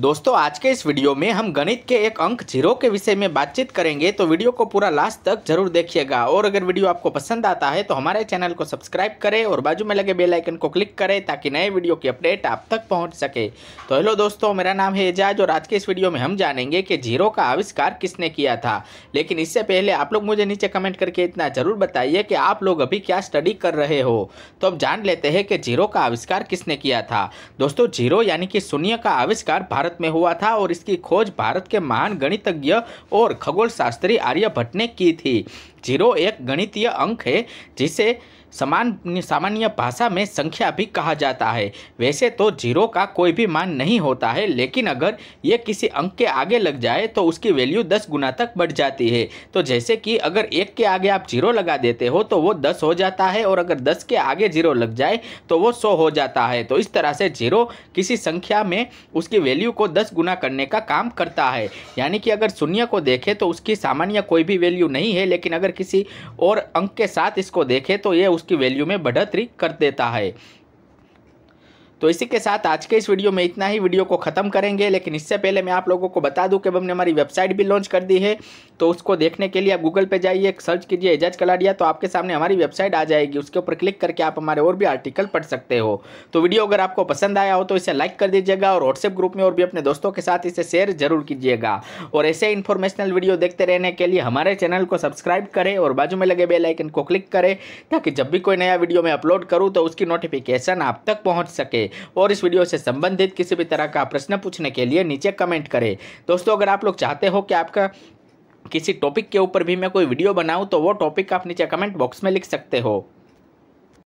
दोस्तों आज के इस वीडियो में हम गणित के एक अंक जीरो के विषय में बातचीत करेंगे तो वीडियो को पूरा लास्ट तक जरूर देखिएगा और अगर वीडियो आपको पसंद आता है तो हमारे चैनल को सब्सक्राइब करें और बाजू में लगे बेल आइकन को क्लिक करें ताकि नए वीडियो की अपडेट आप तक पहुंच सके तो हेलो दोस्तों मेरा नाम है एजाज और आज के इस वीडियो में हम जानेंगे कि जीरो का आविष्कार किसने किया था लेकिन इससे पहले आप लोग मुझे नीचे कमेंट करके इतना जरूर बताइए कि आप लोग अभी क्या स्टडी कर रहे हो तो अब जान लेते हैं कि जीरो का आविष्कार किसने किया था दोस्तों जीरो यानी कि शून्य का आविष्कार भारत भारत में हुआ था और इसकी खोज भारत के महान गणितज्ञ और खगोल शास्त्री आर्यभट्ट ने की थी जीरो एक गणितीय अंक है जिसे सामान्य सामान्य भाषा में संख्या भी कहा जाता है वैसे तो जीरो का कोई भी मान नहीं होता है लेकिन अगर ये किसी अंक के आगे लग जाए तो उसकी वैल्यू दस गुना तक बढ़ जाती है तो जैसे कि अगर एक के आगे आप जीरो लगा देते हो तो वो दस हो जाता है और अगर दस के आगे जीरो लग जाए तो वो सौ हो जाता है तो इस तरह से जीरो किसी संख्या में उसकी वैल्यू को दस गुना करने का काम करता है यानी कि अगर शून्य को देखें तो उसकी सामान्य कोई भी वैल्यू नहीं है लेकिन अगर किसी और अंक के साथ इसको देखें तो ये उसकी वैल्यू में बढ़ोतरी कर देता है तो इसी के साथ आज के इस वीडियो में इतना ही वीडियो को ख़त्म करेंगे लेकिन इससे पहले मैं आप लोगों को बता दूं कि अब हमने हमारी वेबसाइट भी लॉन्च कर दी है तो उसको देखने के लिए आप गूगल पे जाइए सर्च कीजिए एजाज कलाडिया तो आपके सामने हमारी वेबसाइट आ जाएगी उसके ऊपर क्लिक करके आप हमारे और भी आर्टिकल पढ़ सकते हो तो वीडियो अगर आपको पसंद आया हो तो इसे लाइक कर दीजिएगा और व्हाट्सएप ग्रुप में और भी अपने दोस्तों के साथ इसे शेयर जरूर कीजिएगा और ऐसे इन्फॉर्मेशनल वीडियो देखते रहने के लिए हमारे चैनल को सब्सक्राइब करें और बाजू में लगे बेलाइकन को क्लिक करें ताकि जब भी कोई नया वीडियो मैं अपलोड करूँ तो उसकी नोटिफिकेशन आप तक पहुँच सके और इस वीडियो से संबंधित किसी भी तरह का प्रश्न पूछने के लिए नीचे कमेंट करें दोस्तों अगर आप लोग चाहते हो कि आपका किसी टॉपिक के ऊपर भी मैं कोई वीडियो बनाऊं तो वो टॉपिक आप नीचे कमेंट बॉक्स में लिख सकते हो